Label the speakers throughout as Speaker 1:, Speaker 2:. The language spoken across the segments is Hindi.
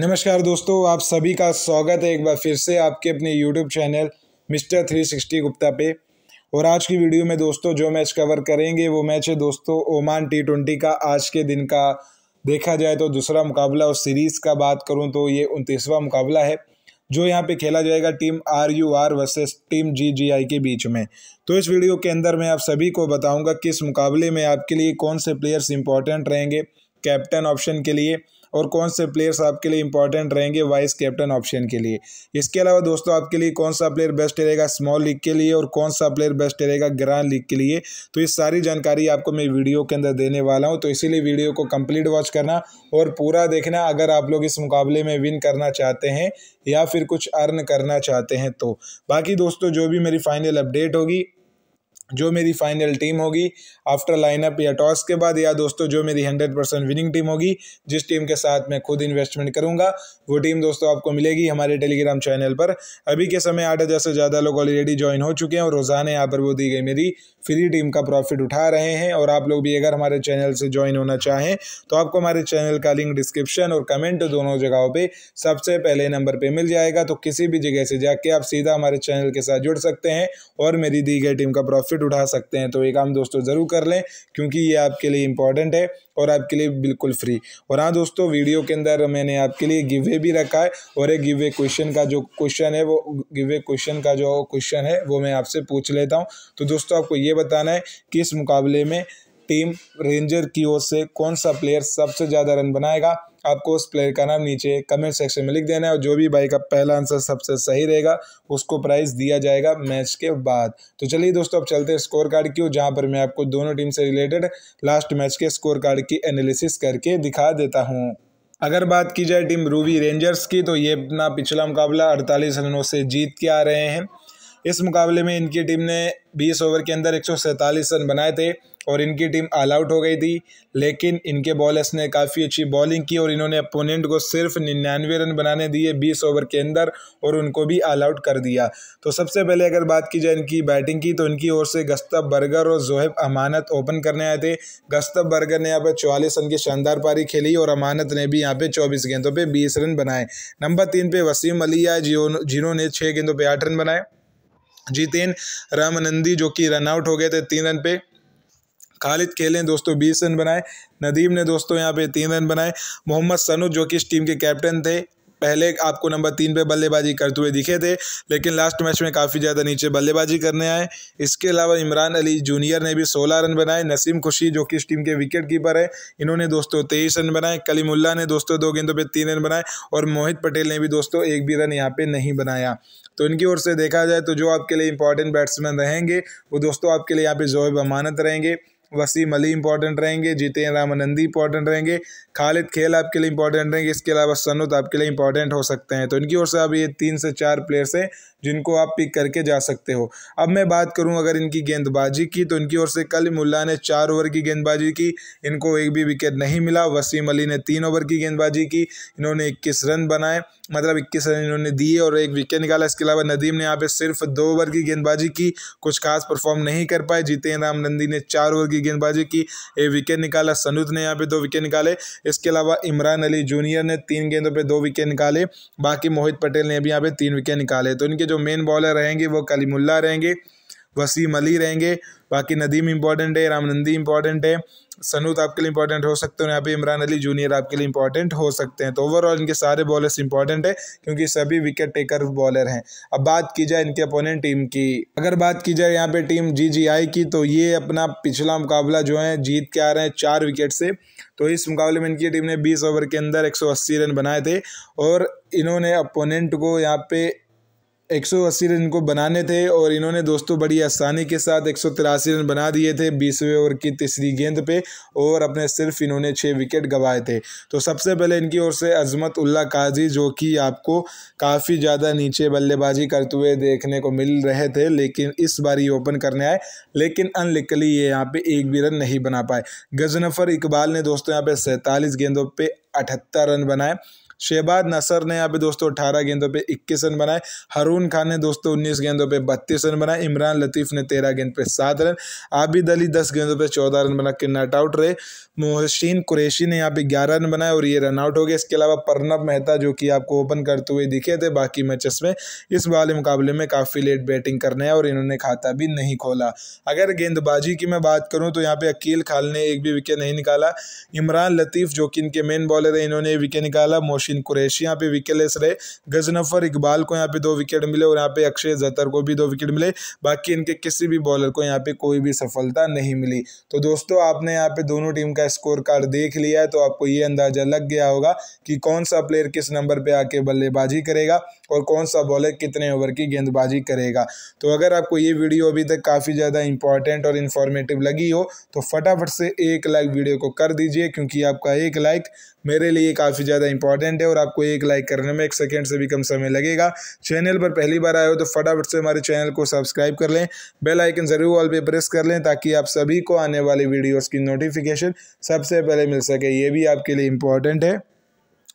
Speaker 1: नमस्कार दोस्तों आप सभी का स्वागत है एक बार फिर से आपके अपने YouTube channel mister three sixty Gupta पे और आज की वीडियो में दोस्तों जो मैच कवर करेंगे वो मैच है दोस्तों ओमान टी ट्वेंटी का आज के दिन का देखा जाए तो दूसरा मुकाबला और सीरीज़ का बात करूँ तो ये उनतीसवा मुकाबला है जो यहाँ पे खेला जाएगा team R U R versus team G G I K बीच में तो इस वीडियो के अंदर मैं आप सभी को बताऊँगा किस मुकाबले में आपके लिए कौन से प्लेयर्स इंपॉर्टेंट रहेंगे कैप्टन ऑप्शन के लिए और कौन से प्लेयर्स आपके लिए इंपॉर्टेंट रहेंगे वाइस कैप्टन ऑप्शन के लिए इसके अलावा दोस्तों आपके लिए कौन सा प्लेयर बेस्ट रहेगा स्मॉल लीग के लिए और कौन सा प्लेयर बेस्ट रहेगा ग्रांड लीग के लिए तो ये सारी जानकारी आपको मैं वीडियो के अंदर देने वाला हूँ तो इसीलिए वीडियो को कंप्लीट वॉच करना और पूरा देखना अगर आप लोग इस मुकाबले में विन करना चाहते हैं या फिर कुछ अर्न करना चाहते हैं तो बाकी दोस्तों जो भी मेरी फाइनल अपडेट होगी जो मेरी फाइनल टीम होगी आफ्टर लाइनअप या टॉस के बाद या दोस्तों जो मेरी हंड्रेड परसेंट विनिंग टीम होगी जिस टीम के साथ मैं खुद इन्वेस्टमेंट करूंगा वो टीम दोस्तों आपको मिलेगी हमारे टेलीग्राम चैनल पर अभी के समय आठ हज़ार से ज़्यादा लोग ऑलरेडी ज्वाइन हो चुके हैं और रोज़ाना यहाँ पर वो दी गई मेरी फ्री टीम का प्रॉफिट उठा रहे हैं और आप लोग भी अगर हमारे चैनल से ज्वाइन होना चाहें तो आपको हमारे चैनल का लिंक डिस्क्रिप्शन और कमेंट दोनों जगहों पर सबसे पहले नंबर पर मिल जाएगा तो किसी भी जगह से जाके आप सीधा हमारे चैनल के साथ जुड़ सकते हैं और मेरी दी गई टीम का प्रॉफिट बेनिफिट उठा सकते हैं तो ये काम दोस्तों ज़रूर कर लें क्योंकि ये आपके लिए इंपॉर्टेंट है और आपके लिए बिल्कुल फ्री और हाँ दोस्तों वीडियो के अंदर मैंने आपके लिए गिवे भी रखा है और एक गिवे क्वेश्चन का जो क्वेश्चन है वो गिवे क्वेश्चन का जो क्वेश्चन है वो मैं आपसे पूछ लेता हूँ तो दोस्तों आपको ये बताना है कि इस मुकाबले में टीम रेंजर की ओर से कौन सा प्लेयर सबसे ज़्यादा रन बनाएगा आपको उस प्लेयर का नाम नीचे कमेंट सेक्शन में लिख देना है और जो भी भाई का पहला आंसर सबसे सही रहेगा उसको प्राइज दिया जाएगा मैच के बाद तो चलिए दोस्तों अब चलते हैं स्कोर कार्ड की ओर जहाँ पर मैं आपको दोनों टीम से रिलेटेड लास्ट मैच के स्कोर कार्ड की एनालिसिस करके दिखा देता हूँ अगर बात की जाए टीम रूवी रेंजर्स की तो ये अपना पिछला मुकाबला अड़तालीस रनों से जीत के आ रहे हैं इस मुकाबले में इनकी टीम ने बीस ओवर के अंदर एक रन बनाए थे और इनकी टीम ऑल आउट हो गई थी लेकिन इनके बॉलर्स ने काफ़ी अच्छी बॉलिंग की और इन्होंने अपोनेंट को सिर्फ निन्यानवे रन बनाने दिए बीस ओवर के अंदर और उनको भी ऑल आउट कर दिया तो सबसे पहले अगर बात की जाए इनकी बैटिंग की तो इनकी ओर से गस्तब बर्गर और जोहेब अमानत ओपन करने आए थे गस्तब बर्गर ने यहाँ पर चौवालीस रन की शानदार पारी खेली और अमानत ने भी यहाँ पर चौबीस गेंदों पर बीस रन बनाए नंबर तीन पे वसीम अली आए जिन्होंने छः गेंदों पर आठ रन बनाए जीतेन रामानंदी जो कि रन आउट हो गए थे तीन रन पे खालिद खेले दोस्तों बीस रन बनाए नदीम ने दोस्तों यहाँ पे तीन रन बनाए मोहम्मद सनु जो कि इस टीम के कैप्टन थे पहले आपको नंबर तीन पे बल्लेबाजी करते हुए दिखे थे लेकिन लास्ट मैच में काफ़ी ज़्यादा नीचे बल्लेबाजी करने आए इसके अलावा इमरान अली जूनियर ने भी सोलह रन बनाए नसीम खुशी जो कि इस टीम के विकेट कीपर है इन्होंने दोस्तों तेईस रन बनाए कलीमुल्ला ने दोस्तों दो गेंदों पर तीन रन बनाए और मोहित पटेल ने भी दोस्तों एक भी रन यहाँ पर नहीं बनाया तो इनकी ओर से देखा जाए तो जो आपके लिए इंपॉर्टेंट बैट्समैन रहेंगे वो दोस्तों आपके लिए यहाँ पर जोब अमानत रहेंगे वसीम अली इंपॉर्टेंट रहेंगे जितेन रामानंदी इंपॉर्टेंट रहेंगे खालिद खेल आपके लिए इंपॉर्टेंट रहेंगे इसके अलावा सनुत आपके लिए इंपॉर्टेंट हो सकते हैं तो इनकी ओर से आप ये तीन से चार प्लेयर्स हैं जिनको आप पिक करके जा सकते हो अब मैं बात करूं अगर इनकी गेंदबाजी की तो इनकी ओर से कल मुल्ला ने चार ओवर की गेंदबाजी की इनको एक भी विकेट नहीं मिला वसीम अली ने तीन ओवर की गेंदबाजी की इन्होंने इक्कीस रन बनाए मतलब इक्कीस रन इन्होंने दिए और एक विकेट निकाला इसके अलावा नदीम ने यहाँ पे सिर्फ दो ओवर की गेंदबाजी की कुछ खास परफॉर्म नहीं कर पाए जीते राम नंदी ने चार ओवर की गेंदबाजी की एक विकेट निकाला सनुद ने यहाँ पे दो विकेट निकाले इसके अलावा इमरान अली जूनियर ने तीन गेंदों पर दो विकेट निकाले बाकी मोहित पटेल ने भी यहाँ पे तीन विकेट निकाले तो इनके जो जो मेन बॉलर रहेंगे वो कलीमुल्ला रहेंगे वसीम अली रहेंगे बाकी नदीम इंपॉर्टेंट है रामनंदी इंपॉर्टेंट है सनूत आपके लिए इंपॉर्टेंट हो सकते हैं यहाँ पे इमरान अली जूनियर आपके लिए इंपॉर्टेंट हो सकते हैं तो ओवरऑल इनके सारे बॉलर्स इंपॉर्टेंट है क्योंकि सभी विकेट टेकर बॉलर हैं अब बात की जाए इनके अपोनेंट टीम की अगर बात की जाए यहाँ पे टीम जी की तो ये अपना पिछला मुकाबला जो है जीत के आ रहे हैं चार विकेट से तो इस मुकाबले में इनकी टीम ने बीस ओवर के अंदर एक रन बनाए थे और इन्होंने अपोनेंट को यहाँ पे 180 रन इनको बनाने थे और इन्होंने दोस्तों बड़ी आसानी के साथ एक रन बना दिए थे बीसवें ओवर की तीसरी गेंद पे और अपने सिर्फ इन्होंने छः विकेट गंवाए थे तो सबसे पहले इनकी ओर से अजमत उल्ला काजी जो कि आपको काफ़ी ज़्यादा नीचे बल्लेबाजी करते हुए देखने को मिल रहे थे लेकिन इस बार ये ओपन करने आए लेकिन अनलिकली ये यहाँ पर एक भी रन नहीं बना पाए गजनफर इकबाल ने दोस्तों यहाँ पर सैंतालीस गेंदों पर अठहत्तर रन बनाए शहबाज नसर ने यहाँ पे दोस्तों अठारह गेंदों पे इक्कीस रन बनाए हरून खान ने दोस्तों उन्नीस गेंदों पे बत्तीस रन बनाए इमरान लतीफ़ ने तेरह गेंद पे सात रन आबिद अली दस गेंदों पे चौदह रन बना के नॉट आउट रहे मोहसिन कुरेशी ने यहाँ पे ग्यारह रन बनाए और ये रन आउट हो गए इसके अलावा परनब मेहता जो कि आपको ओपन करते हुए दिखे थे बाकी मैचेस में इस वाले मुकाबले में काफ़ी लेट बैटिंग करने और इन्होंने खाता भी नहीं खोला अगर गेंदबाजी की मैं बात करूँ तो यहाँ पे अकील खाल ने एक भी विकेट नहीं निकाला इमरान लतीफ़ जो कि इनके मेन बॉलर है इन्होंने विकेट निकाला मोशी सचिन कुरैशी यहाँ पे विकेट लेस रहे गजनफर इकबाल को यहाँ पे दो विकेट मिले और यहाँ पे अक्षय जतर को भी दो विकेट मिले बाकी इनके किसी भी बॉलर को यहाँ पे कोई भी सफलता नहीं मिली तो दोस्तों आपने यहाँ पे दोनों टीम का स्कोर कार्ड देख लिया है तो आपको ये अंदाजा लग गया होगा कि कौन सा प्लेयर किस नंबर पर आके बल्लेबाजी करेगा और कौन सा बॉलर कितने ओवर की गेंदबाजी करेगा तो अगर आपको ये वीडियो अभी तक काफ़ी ज़्यादा इंपॉर्टेंट और इन्फॉर्मेटिव लगी हो तो फटाफट से एक लाइक वीडियो को कर दीजिए क्योंकि आपका एक लाइक मेरे लिए काफ़ी ज़्यादा इंपॉर्टेंट है और आपको एक लाइक करने में एक सेकेंड से भी कम समय लगेगा चैनल पर पहली बार आए हो तो फटाफट से हमारे चैनल को सब्सक्राइब कर लें बेल आइकन ज़रूर ऑल पर प्रेस कर लें ताकि आप सभी को आने वाली वीडियोज़ की नोटिफिकेशन सबसे पहले मिल सके ये भी आपके लिए इंपॉर्टेंट है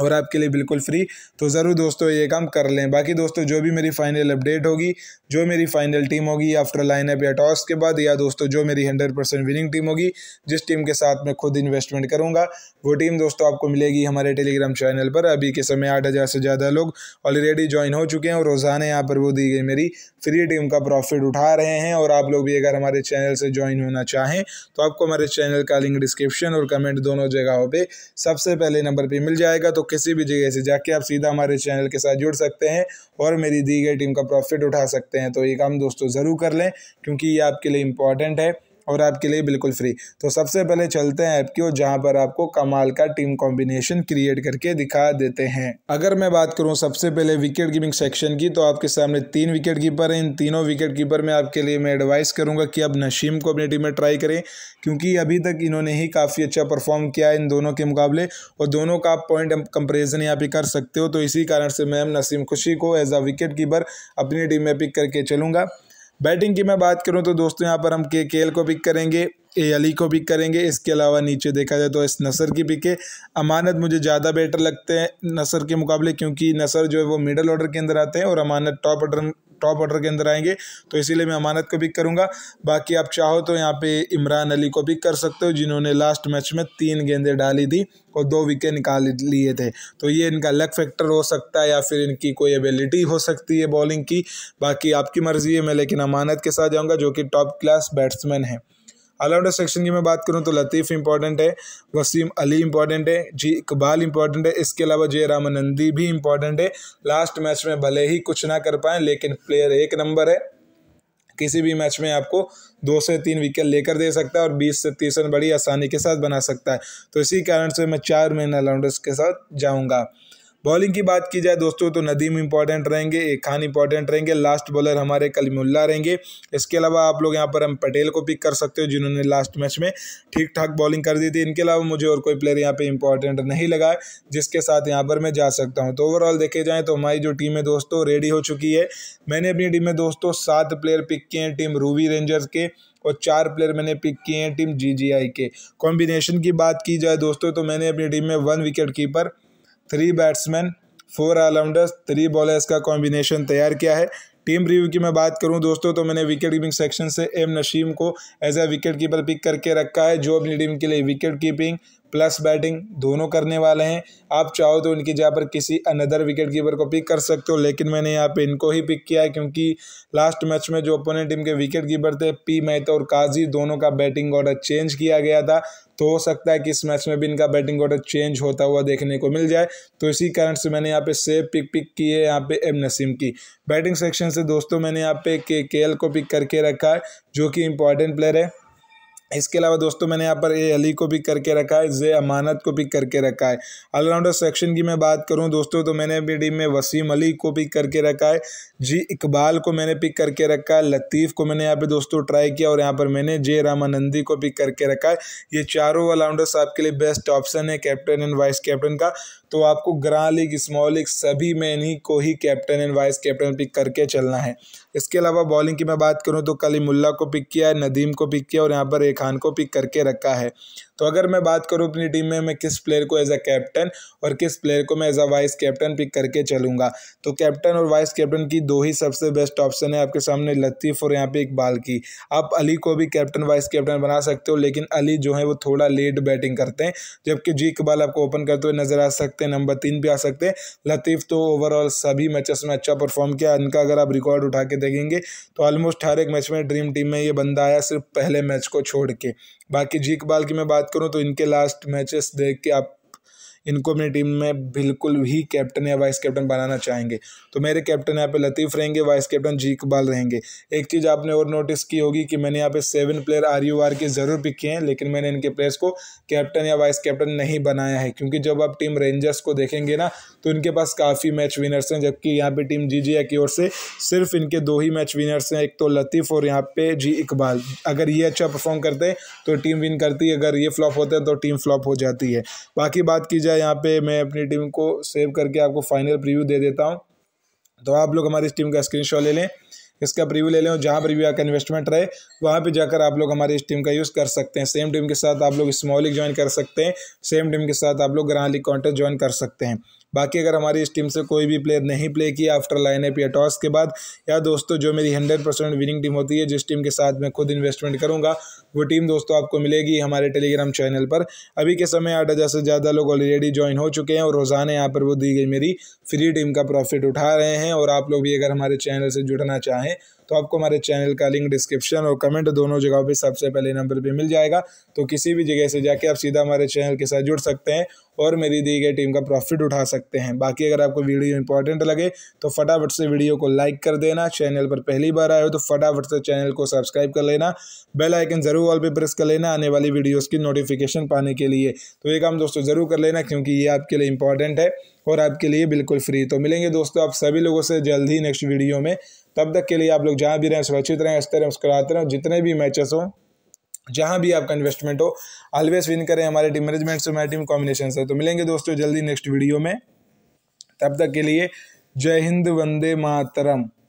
Speaker 1: और आपके लिए बिल्कुल फ्री तो ज़रूर दोस्तों ये काम कर लें बाकी दोस्तों जो भी मेरी फाइनल अपडेट होगी जो मेरी फाइनल टीम होगी आफ्टर लाइनअप या टॉस के बाद या दोस्तों जो मेरी हंड्रेड परसेंट विनिंग टीम होगी जिस टीम के साथ मैं खुद इन्वेस्टमेंट करूँगा वो टीम दोस्तों आपको मिलेगी हमारे टेलीग्राम चैनल पर अभी के समय आठ हज़ार से ज़्यादा लोग ऑलरेडी ज्वाइन हो चुके हैं और रोज़ाना यहाँ पर वो दी गई मेरी फ्री टीम का प्रॉफिट उठा रहे हैं और आप लोग भी अगर हमारे चैनल से ज्वाइन होना चाहें तो आपको हमारे चैनल का लिंक डिस्क्रिप्शन और कमेंट दोनों जगहों पर सबसे पहले नंबर पर मिल जाएगा तो किसी भी जगह से जाके आप सीधा हमारे चैनल के साथ जुड़ सकते हैं और मेरी दी गई टीम का प्रॉफिट उठा सकते हैं तो ये काम दोस्तों ज़रूर कर लें क्योंकि ये आपके लिए इंपॉर्टेंट है और आपके लिए बिल्कुल फ्री तो सबसे पहले चलते हैं ऐप की ओर जहाँ पर आपको कमाल का टीम कॉम्बिनेशन क्रिएट करके दिखा देते हैं अगर मैं बात करूँ सबसे पहले विकेट कीपिंग सेक्शन की तो आपके सामने तीन विकेट कीपर हैं इन तीनों विकेट कीपर में आपके लिए मैं एडवाइस करूँगा कि आप नशीम को अपनी टीम में ट्राई करें क्योंकि अभी तक इन्होंने ही काफ़ी अच्छा परफॉर्म किया है इन दोनों के मुकाबले और दोनों का आप पॉइंट कंपेरिजन यहाँ पे कर सकते हो तो इसी कारण से मैं नसीम खुशी को एज अ विकेट कीपर अपनी टीम में पिक करके चलूँगा बैटिंग की मैं बात करूँ तो दोस्तों यहाँ पर हम के के को पिक करेंगे ए अली e को पिक करेंगे इसके अलावा नीचे देखा जाए तो इस नसर की पिक है अमानत मुझे ज़्यादा बेटर लगते हैं नसर के मुकाबले क्योंकि नसर जो है वो मिडल ऑर्डर के अंदर आते हैं और Amanat top order top order के अंदर आएंगे तो इसीलिए मैं अमानत को पिक करूँगा बाकी आप चाहो तो यहाँ पे इमरान अली को पिक कर सकते हो जिन्होंने लास्ट मैच में तीन गेंदें डाली थी और दो विकेट निकाल लिए थे तो ये इनका लक फैक्टर हो सकता है या फिर इनकी कोई एबिलिटी हो सकती है बॉलिंग की बाकी आपकी मर्ज़ी है मैं लेकिन अमानत के साथ जाऊँगा जो कि टॉप क्लास बैट्समैन है ऑलराउंडर सेक्शन की मैं बात करूँ तो लतीफ़ इंपॉर्टेंट है वसीम अली इंपॉर्टेंट है जी इकबाल इंपॉर्टेंट है इसके अलावा जय रामानंदी भी इंपॉर्टेंट है लास्ट मैच में भले ही कुछ ना कर पाए लेकिन प्लेयर एक नंबर है किसी भी मैच में आपको दो से तीन विकेट लेकर दे सकता है और बीस से तीस रन बड़ी आसानी के साथ बना सकता है तो इसी कारण से मैं चार मैन ऑलराउंडर्स के साथ जाऊँगा बॉलिंग की बात की जाए दोस्तों तो नदीम इंपॉर्टेंट रहेंगे एक खान इंपॉर्टेंट रहेंगे लास्ट बॉलर हमारे कलीमुल्ला रहेंगे इसके अलावा आप लोग यहाँ पर हम पटेल को पिक कर सकते हो जिन्होंने लास्ट मैच में ठीक ठाक बॉलिंग कर दी थी इनके अलावा मुझे और कोई प्लेयर यहाँ पर इंपॉर्टेंट नहीं लगा जिसके साथ यहाँ पर मैं जा सकता हूँ तो ओवरऑल देखे जाएँ तो हमारी जो टीम है दोस्तों रेडी हो चुकी है मैंने अपनी टीम में दोस्तों सात प्लेयर पिक किए हैं टीम रूवी रेंजर्स के और चार प्लेयर मैंने पिक किए हैं टीम जीजीआई के कॉम्बिनेशन की बात की जाए दोस्तों तो मैंने अपनी टीम में one wicket keeper three batsman four allrounders three bowlers का कॉम्बिनेशन तैयार किया है टीम रिव्यू की मैं बात करूं दोस्तों तो मैंने विकेट कीपिंग सेक्शन से एम नशीम को as a wicket keeper pick करके रखा है जो अपनी टीम के लिए विकेट कीपिंग प्लस बैटिंग दोनों करने वाले हैं आप चाहो तो इनकी जहाँ पर किसी अनदर विकेट कीपर को पिक कर सकते हो लेकिन मैंने यहाँ पे इनको ही पिक किया है क्योंकि लास्ट मैच में जो अपोनेंट टीम के विकेट कीपर थे पी मेहता और काजी दोनों का बैटिंग ऑर्डर चेंज किया गया था तो हो सकता है कि इस मैच में भी इनका बैटिंग ऑर्डर चेंज होता हुआ देखने को मिल जाए तो इसी कारण से मैंने यहाँ पे सेफ पिक पिक की है यहाँ पे एम नसीम की बैटिंग सेक्शन से दोस्तों मैंने यहाँ पे के के एल को पिक करके रखा है जो कि इंपॉर्टेंट प्लेयर है इसके अलावा दोस्तों मैंने यहाँ पर ए अली को भी करके रखा है जे अमानत को भी करके रखा है ऑलराउंडर सेक्शन की मैं बात करूँ दोस्तों तो मैंने अपनी टीम में वसीम अली को पिक करके रखा है जी इकबाल को मैंने पिक करके रखा है लतीफ़ को मैंने यहाँ पे दोस्तों ट्राई किया और यहाँ पर मैंने जे रामानंदी को पिक करके रखा है ये चारों ऑलराउंडर्स आपके लिए बेस्ट ऑप्शन है कैप्टन एंड वाइस कैप्टन का तो आपको ग्रां लीग स्मॉल लीग सभी में इन्हीं को ही captain and vice captain pick करके चलना है इसके अलावा बॉलिंग की मैं बात करूँ तो कलीमुल्ला को पिक किया है नदीम को पिक किया और यहाँ पर रेखान को पिक करके रखा है तो अगर मैं बात करूँ अपनी टीम में मैं किस प्लेयर को एज अ कैप्टन और किस प्लेयर को मैं as a vice captain pick करके चलूँगा तो कैप्टन और वाइस कैप्टन की दो ही सबसे बेस्ट ऑप्शन है आपके सामने लतीफ़ और यहाँ पे इकबाल की आप अली को भी कैप्टन वाइस कैप्टन बना सकते हो लेकिन अली जो है वो थोड़ा लेट बैटिंग करते हैं जबकि जी इकबाल आपको ओपन करते हुए नज़र आ सकते हैं नंबर तीन भी आ सकते हैं लतीफ़ तो ओवरऑल सभी मैचेस में अच्छा परफॉर्म किया इनका अगर आप रिकॉर्ड उठा के देखेंगे तो ऑलमोस्ट हर एक मैच में ड्रीम टीम में ये बंदा आया सिर्फ पहले मैच को छोड़ के बाकी जी इकबाल की मैं बात करूँ तो इनके लास्ट मैचेस देख के आप इनको अपनी टीम में बिल्कुल भी कैप्टन या वाइस कैप्टन बनाना चाहेंगे तो मेरे कैप्टन यहाँ पे लतीफ़ रहेंगे वाइस कैप्टन जी इकबाल रहेंगे एक चीज़ आपने और नोटिस की होगी कि मैंने यहाँ पे seven player R U R के ज़रूर पिक किए हैं लेकिन मैंने इनके प्लेयर्स को कैप्टन या वाइस कैप्टन नहीं बनाया है क्योंकि जब आप टीम रेंजर्स को देखेंगे ना तो इनके पास काफ़ी मैच विनर्स हैं जबकि यहाँ पर टीम जी जी की ओर से सिर्फ इनके दो ही मैच विनर्स हैं एक तो लतीफ़ और यहाँ पे जी इकबाल अगर ये अच्छा परफॉर्म करते हैं तो टीम विन करती है अगर ये फ्लॉप होते हैं तो टीम फ्लॉप हो जाती है बाकी बात की जाए यहाँ पे मैं अपनी टीम को सेव करके आपको फाइनल प्रीव्यू दे देता हूँ तो आप लोग हमारी इस टीम का स्क्रीनशॉट ले लें इसका प्रीव्यू ले लें और जहाँ पर भी आपका इन्वेस्टमेंट रहे वहाँ पे जाकर आप लोग हमारी इस टीम का यूज़ कर सकते हैं सेम टीम के साथ आप लोग स्मॉलिक ज्वाइन कर सकते हैं सेम टीम के साथ आप लोग ग्रांड लीग कॉन्टेस्ट ज्वाइन कर सकते हैं बाकी अगर हमारी इस टीम से कोई भी प्लेयर नहीं प्ले किया आफ्टर लाइनअप या टॉस के बाद या दोस्तों जो मेरी हंड्रेड परसेंट विनिंग टीम होती है जिस टीम के साथ मैं खुद इन्वेस्टमेंट करूंगा वो टीम दोस्तों आपको मिलेगी हमारे टेलीग्राम चैनल पर अभी के समय आठ हज़ार से ज़्यादा लोग ऑलरेडी ज्वाइन हो चुके हैं और रोज़ाना यहाँ पर वो दी गई मेरी फ्री टीम का प्रॉफिट उठा रहे हैं और आप लोग भी अगर हमारे चैनल से जुड़ना चाहें तो आपको हमारे चैनल का लिंक डिस्क्रिप्शन और कमेंट दोनों जगहों पर सबसे पहले नंबर पर मिल जाएगा तो किसी भी जगह से जाके आप सीधा हमारे चैनल के साथ जुड़ सकते हैं और मेरी दी गई टीम का प्रॉफिट उठा सकते हैं बाकी अगर आपको वीडियो इंपॉर्टेंट लगे तो फटाफट से वीडियो को लाइक कर देना चैनल पर पहली बार आए हो तो फटाफट से चैनल को सब्सक्राइब कर लेना बेल आइकन ज़रूर ऑल पे प्रेस कर लेना आने वाली वीडियोस की नोटिफिकेशन पाने के लिए तो ये काम दोस्तों ज़रूर कर लेना क्योंकि ये आपके लिए इंपॉर्टेंट है और आपके लिए बिल्कुल फ्री तो मिलेंगे दोस्तों आप सभी लोगों से जल्द ही नेक्स्ट वीडियो में तब तक के लिए आप लोग जहाँ भी रहें सुरक्षित रहें हंसते रहें मुस्कुराते रहें जितने भी मैचेस हों जहाँ भी आपका इन्वेस्टमेंट हो ऑलवेज विन करें हमारे टीम मैनेजमेंट से हमारे टीम कॉम्बिनेशन से तो मिलेंगे दोस्तों जल्दी नेक्स्ट वीडियो में तब तक के लिए जय हिंद वंदे मातरम